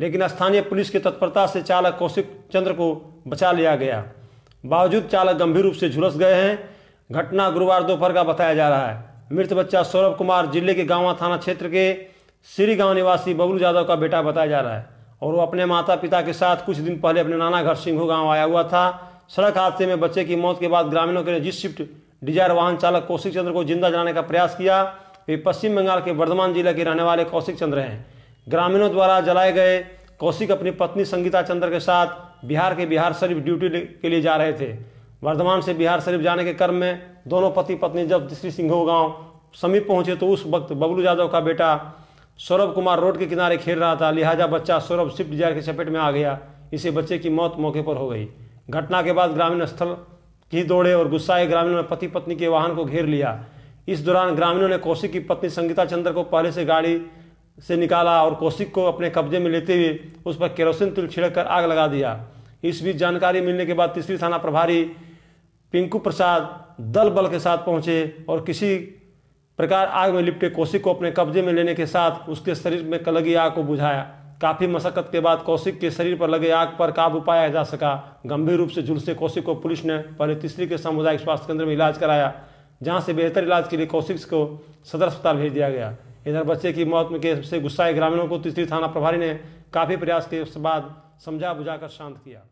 लेकिन स्थानीय पुलिस की तत्परता से चालक कौशिक चंद्र को बचा लिया गया बावजूद चालक गंभीर रूप से झुलस गए हैं घटना गुरुवार दोपहर का बताया जा रहा है मृत बच्चा सौरभ कुमार जिले के गांवा थाना क्षेत्र के श्री गांव निवासी बबलू यादव का बेटा बताया जा रहा है और वो अपने माता पिता के साथ कुछ दिन पहले अपने नाना घर सिंघू गांव आया हुआ था सड़क हादसे में बच्चे की मौत के बाद ग्रामीणों के जिस शिफ्ट डिजायर वाहन चालक कौशिक चंद्र को जिंदा जलाने का प्रयास किया वे पश्चिम बंगाल के वर्धमान जिला के रहने वाले कौशिक चंद्र हैं ग्रामीणों द्वारा जलाए गए कौशिक अपनी पत्नी संगीता चंद्र के साथ बिहार के बिहार शरीफ ड्यूटी के लिए जा रहे थे वर्धमान से बिहार शरीफ जाने के क्रम में दोनों पति पत्नी जब श्री सिंह गांव समीप पहुंचे तो उस वक्त बबलू यादव का बेटा सौरभ कुमार रोड के किनारे खेल रहा था लिहाजा बच्चा सौरभ स्विफ्ट डिजायर की चपेट में आ गया इसे बच्चे की मौत मौके पर हो गई घटना के बाद ग्रामीण स्थल की दौड़े और गुस्साए ग्रामीणों ने पति पत्नी के वाहन को घेर लिया इस दौरान ग्रामीणों ने कौशिक की पत्नी संगीता चंद्र को पहले से गाड़ी से निकाला और कौशिक को अपने कब्जे में लेते हुए उस पर केरोसिन तिल छिड़क कर आग लगा दिया इस बीच जानकारी मिलने के बाद तीसरी थाना प्रभारी पिंकू प्रसाद दल बल के साथ पहुंचे और किसी प्रकार आग में लिपटे कौशिक को अपने कब्जे में लेने के साथ उसके शरीर में लगी आग को बुझाया काफ़ी मशक्क़त के बाद कौशिक के शरीर पर लगे आग पर काबू पाया जा सका गंभीर रूप से झुलसे कौशिक को पुलिस ने पहले तीसरी के सामुदायिक स्वास्थ्य केंद्र में इलाज कराया जहाँ से बेहतर इलाज के लिए कौशिक को सदर अस्पताल भेज दिया गया इधर बच्चे की मौत में से गुस्साए ग्रामीणों को तीसरी थाना प्रभारी ने काफ़ी प्रयास के बाद समझा बुझाकर शांत किया